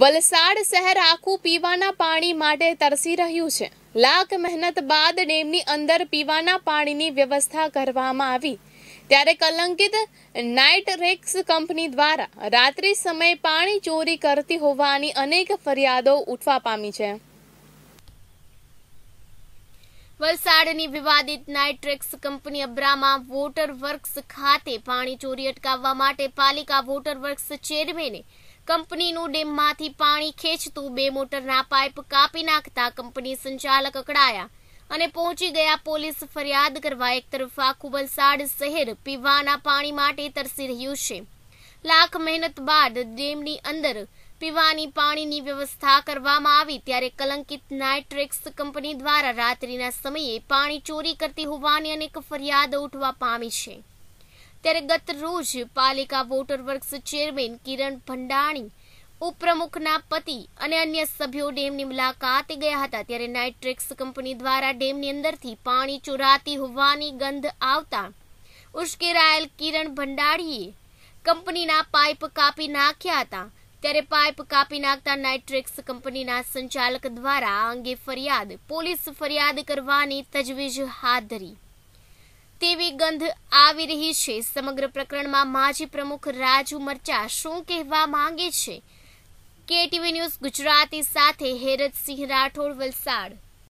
વલસાડ શહેર આખું પીવાના પાણી માટે તરસી રહ્યું છે લાખ મહેનત બાદ ડેમની અંદર પીવાના પાણીની વ્યવસ્થા કરવામાં આવી ત્યારે કલંકિત નાઇટ રેક્સ કંપની દ્વારા રાત્રિ સમયે પાણી ચોરી કરતી હોવાની અનેક ફરિયાદો ઉઠવા પામી છે વલસાડની વિવાદિત નાઇટ્રેક્સ કંપની અબ્રામાં વોટર વર્ક્સ ખાતે પાણી ચોરી અટકાવવા માટે પાલિકા વોટર વર્ક્સ ચેરમેને કંપનીનું ડેમમાંથી પાણી ખેંચતું બે મોટરના પાઇપ કાપી નાખતા કંપની સંચાલક અકળાયા અને પહોંચી ગયા પોલીસ ફરિયાદ કરવા એક તરફ આખું વલસાડ શહેર પીવાના પાણી માટે તરસી રહ્યું છે લાખ મહેનત બાદ ડેમની અંદર પીવાની પાણીની વ્યવસ્થા કરવામાં આવી ત્યારે કલંકિત નાઇટ્રેક્સ કંપની દ્વારા રાત્રિના સમયે પાણી ચોરી કરતી હોવાની અનેક ફરિયાદ ઉઠવા પામી છે ત્યારે ગત રોજ પાલિકા water works chairman Kiran Bhandani ઉપપ્રમુખના પતિ અને અન્ય સભ્યો ડેમની મુલાકાતે ગયા હતા ત્યારે નાઇટ્રેક્સ કંપની દ્વારા ડેમની અંદરથી પાણી ચોરાતી હોવાની ગંધ આવતા ઉશ્કેરાયેલ કિરણ ભંડાળીએ કંપનીના પાઇપ કાપી નાખ્યા હતા ત્યારે પાઇપ કાપી નાખતા નાઇટ્રેક્સ કંપનીના સંચાલક દ્વારા આ અંગે ફરિયાદ પોલીસ ફરિયાદ કરવાની તજવીજ હાથ ધરી તેવી ગંધ આવી રહી છે સમગ્ર પ્રકરણમાં માજી પ્રમુખ રાજુ મરચા શું કહેવા માંગે છે કેટીવી ન્યૂઝ ગુજરાતી સાથે હેરતસિંહ રાઠોડ વલસાડ